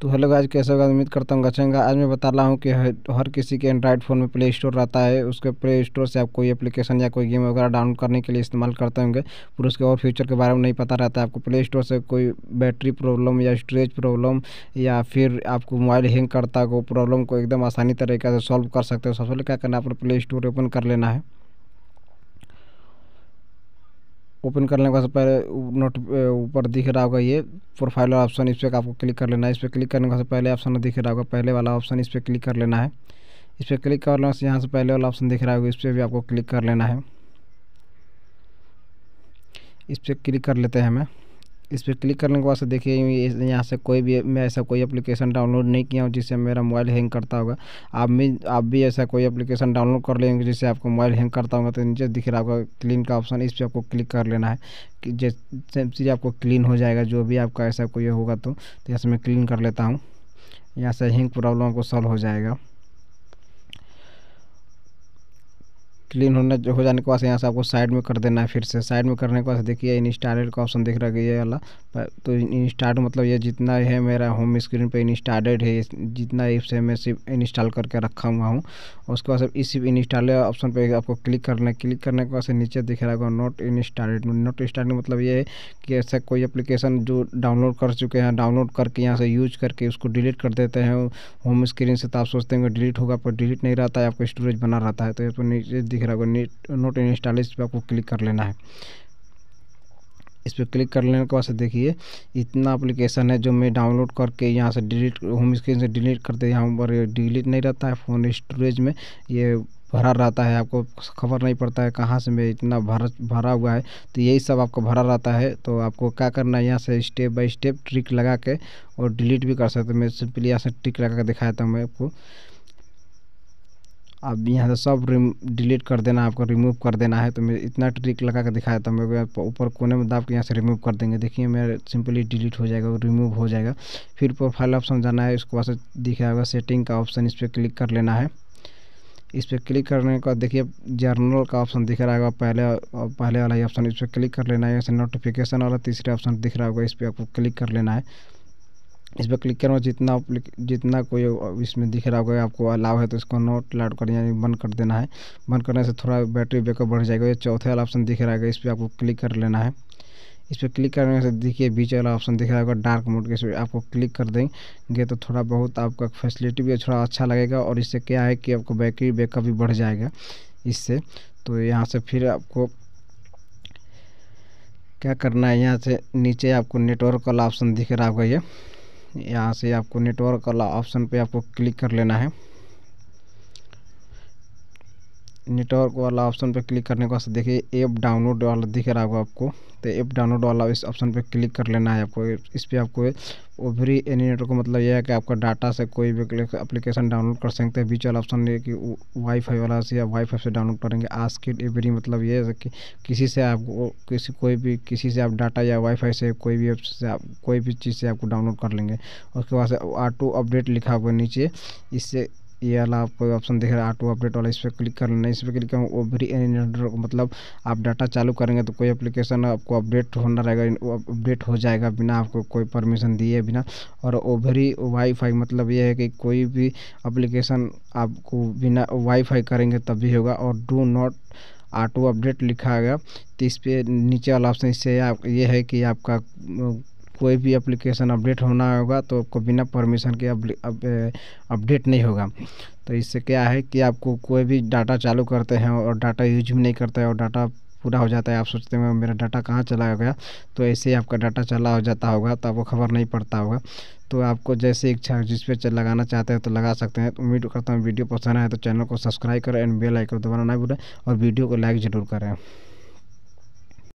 तो hello guys कैसे होगा उम्मीद करता हूँ गचेंगे आज मैं बता रहा हूँ कि हर किसी के एंड्रॉयड फ़ोन में प्ले स्टोर रहता है उसके प्ले स्टोर से आप कोई एप्लीकेशन या कोई गेम वगैरह डाउनलोड करने के लिए इस्तेमाल करते होंगे फिर उसके और फ्यूचर के बारे में नहीं पता रहता है आपको प्ले स्टोर से कोई बैटरी प्रॉब्लम या स्टोरेज प्रॉब्लम या फिर आपको मोबाइल हैंग करता है तो वो प्रॉब्लम को एकदम आसानी तरीके से सॉल्व कर सकते हो सबसे पहले क्या करना है आपको प्ले स्टोर ओपन कर लेना है ओपन करने के पहले नोट ऊपर दिख रहा होगा ये प्रोफाइल वाला ऑप्शन इस पर आपको क्लिक कर लेना है इस पर क्लिक करने के पहले ऑप्शन दिख रहा होगा पहले वाला ऑप्शन इस पर क्लिक कर लेना है इस पर क्लिक कर लेना यहाँ से पहले वाला ऑप्शन दिख रहा होगा इस पर भी आपको क्लिक कर लेना है इस पर क्लिक कर लेते हैं हमें इस पर क्लिक करने के बाद से देखिए यहाँ से कोई भी मैं ऐसा कोई एप्लीकेशन डाउनलोड नहीं किया हूँ जिससे मेरा मोबाइल हैंग करता होगा आप भी आप भी ऐसा कोई एप्लीकेशन डाउनलोड कर लेंगे जिससे आपको मोबाइल हैंग करता होगा तो नीचे दिख रहा होगा क्लीन का ऑप्शन इस पर आपको क्लिक कर लेना है कि जैसे चीज़ आपको क्लीन हो जाएगा जो भी आपका ऐसा कोई होगा तो, तो यहाँ से मैं क्लीन कर लेता हूँ यहाँ से हैंग प्रॉब्लम आपको सॉल्व हो जाएगा क्लीन होने हो जाने के बाद यहाँ से आपको साइड में कर देना है फिर से साइड में करने के बाद देखिए इंस्टॉलेड का ऑप्शन दिख रहा है ये वाला तो इंस्टार्ट मतलब ये जितना है मेरा होम स्क्रीन पे इंस्टार्टेड है जितना ऐप्स है मैं सिर्फ इंस्टॉल करके रखा हुआ हूँ उसके बाद इसी इंस्टॉल ऑप्शन पर आपको क्लिक करना है क्लिक करने के बाद नीचे दिख रहा होगा नॉट इंस्टॉलेड नॉट इंस्टॉलेड मतलब ये है कि ऐसा कोई एप्लीकेशन जो डाउनलोड कर चुके हैं डाउनलोड करके यहाँ से यूज करके उसको डिलीट कर देते हैं होम स्क्रीन से तो आप सोचते हैं डिलीट होगा पर डिलीट नहीं रहता है आपको स्टोरेज बना रहता है तो ये तो नीचे दिख फिर आपको नोट इंस्टॉल इस पर आपको क्लिक कर लेना है इस पर क्लिक कर लेने के बाद से देखिए इतना एप्लीकेशन है जो मैं डाउनलोड करके यहाँ से डिलीट होम स्क्रीन से डिलीट करते यहाँ पर डिलीट नहीं रहता है फ़ोन स्टोरेज में ये भरा रहता है आपको खबर नहीं पड़ता है कहाँ से मैं इतना भर भरा हुआ है तो यही सब आपको भरा रहता है तो आपको क्या करना है यहाँ से स्टेप बाय स्टेप ट्रिक लगा के और डिलीट भी कर सकते मैं सिंपली यहाँ से ट्रिक लगा के दिखाया था मैं आपको अब यहाँ से सब डिलीट कर देना है आपको रिमूव कर देना है तो मैं इतना ट्रिक लगा कर दिखाया था मैं ऊपर कोने में दाब के यहाँ से रिमूव कर देंगे देखिए मेरा सिंपली डिलीट हो जाएगा रिमूव हो जाएगा फिर प्रोफाइल ऑप्शन जाना है उसके बाद से दिखाया होगा सेटिंग का ऑप्शन इस पर क्लिक कर लेना है इस पर क्लिक करने के बाद देखिए जर्नल का ऑप्शन दिख रहा होगा पहले पहले वाला ही ऑप्शन इस पर क्लिक कर लेना है से नोटिफिकेशन वाला तीसरा ऑप्शन दिख रहा होगा इस पर आपको क्लिक कर लेना है इस पर क्लिक करो जितना जितना कोई इसमें दिख रहा होगा आपको अलाव है तो इसको नोट लाउड कर यानी बंद कर देना है बंद करने से थोड़ा बैटरी बैकअप बढ़ जाएगा ये चौथे वाला ऑप्शन दिख रहा है इस पर आपको क्लिक कर लेना है इस पर क्लिक करने से देखिए बीच वाला ऑप्शन दिख रहा होगा डार्क मोड के इस आपको क्लिक कर देंगे तो थोड़ा बहुत आपका फैसिलिटी भी थोड़ा अच्छा लगेगा और इससे क्या है कि आपको बैटरी बैकअप भी बढ़ जाएगा इससे तो यहाँ से फिर आपको क्या करना है यहाँ से नीचे आपको नेटवर्क वाला ऑप्शन दिख रहा होगा ये यहाँ से आपको नेटवर्क वाला ऑप्शन पे आपको क्लिक कर लेना है नेटवर्क वाला ऑप्शन पर क्लिक करने के बाद देखिए ऐप डाउनलोड वाला दिख रहा होगा आपको तो ऐप डाउनलोड वाला इस ऑप्शन पर क्लिक कर लेना है आपको इस पर आपको ओवरी एनी नेटवर्क का मतलब यह है कि आपका डाटा से कोई भी एप्लीकेशन डाउनलोड कर सकते हैं बीच वाला ऑप्शन है कि वाईफाई वाला से या वाईफाई से डाउनलोड करेंगे आज की एवरी मतलब ये है कि किसी से आप किसी कोई भी किसी से आप डाटा या वाईफाई से कोई भी ऐप से आप कोई भी चीज़ से आपको डाउनलोड कर लेंगे उसके बाद ऑटो अपडेट लिखा हुआ नीचे इससे ये वाला आपको ऑप्शन दिख रहा है ऑटो अपडेट वाला इस पर क्लिक कर लेना इस पर क्लिक करूँ ओवरी मतलब आप डाटा चालू करेंगे तो कोई एप्लीकेशन आपको अपडेट होना रहेगा अपडेट हो जाएगा बिना आपको कोई परमिशन दिए बिना और ओवरी वाईफाई मतलब ये है कि कोई भी अप्लीकेशन आपको बिना वाईफाई करेंगे तब भी होगा और डू नॉट ऑटो अपडेट लिखा गया तो इस पर नीचे वाला ऑप्शन इससे आप ये है कि आपका कोई भी एप्लीकेशन अपडेट होना होगा तो आपको बिना परमिशन के अपडेट नहीं होगा तो इससे क्या है कि आपको कोई भी डाटा चालू करते हैं और डाटा यूज भी नहीं करते हैं और डाटा पूरा हो जाता है आप सोचते हैं मेरा डाटा कहाँ चला गया तो ऐसे ही आपका डाटा चला हो जाता होगा तो आपको खबर नहीं पड़ता होगा तो आपको जैसे इच्छा जिस पे लगाना चाहते हैं तो लगा सकते हैं तो उम्मीद करता हूँ वीडियो पसंद आए तो चैनल को सब्सक्राइब करें एंड बेल आइकन दोबारा ना भूलें और वीडियो को लाइक ज़रूर करें